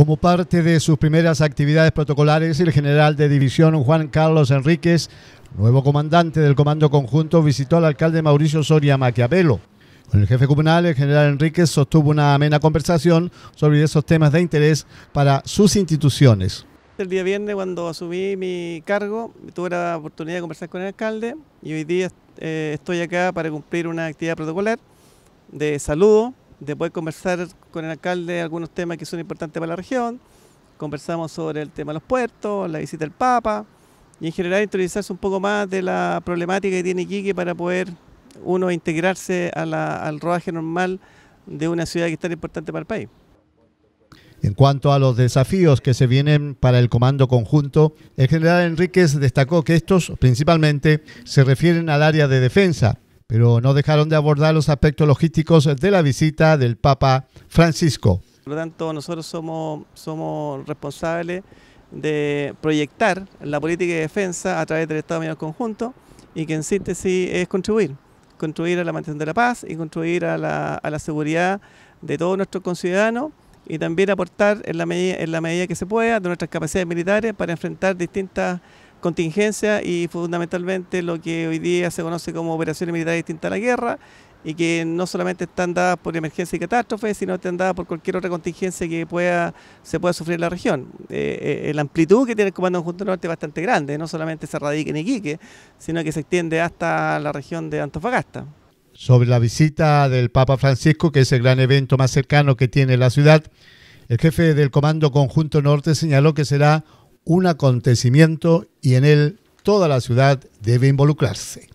Como parte de sus primeras actividades protocolares, el general de división Juan Carlos Enríquez, nuevo comandante del Comando Conjunto, visitó al alcalde Mauricio Soria Maquiavelo. Con el jefe comunal, el general Enríquez sostuvo una amena conversación sobre esos temas de interés para sus instituciones. El día viernes, cuando asumí mi cargo, tuve la oportunidad de conversar con el alcalde y hoy día eh, estoy acá para cumplir una actividad protocolar de saludo de poder conversar con el alcalde algunos temas que son importantes para la región. Conversamos sobre el tema de los puertos, la visita del Papa y en general introducirse un poco más de la problemática que tiene Iquique para poder uno integrarse al rodaje normal de una ciudad que es tan importante para el país. En cuanto a los desafíos que se vienen para el comando conjunto, el general Enríquez destacó que estos principalmente se refieren al área de defensa, pero no dejaron de abordar los aspectos logísticos de la visita del Papa Francisco. Por lo tanto, nosotros somos, somos responsables de proyectar la política de defensa a través del Estado Mayor Conjunto y que en síntesis es contribuir, contribuir a la mantención de la paz y contribuir a la, seguridad de todos nuestros conciudadanos y también aportar en la, medida, en la medida que se pueda de nuestras capacidades militares para enfrentar distintas contingencia y fundamentalmente lo que hoy día se conoce como operaciones militares distintas a la guerra y que no solamente están dadas por emergencia y catástrofe, sino están dadas por cualquier otra contingencia que pueda se pueda sufrir en la región. Eh, eh, eh, la amplitud que tiene el Comando Conjunto Norte es bastante grande, no solamente se radica en Iquique, sino que se extiende hasta la región de Antofagasta. Sobre la visita del Papa Francisco, que es el gran evento más cercano que tiene la ciudad, el jefe del Comando Conjunto Norte señaló que será un acontecimiento y en él toda la ciudad debe involucrarse.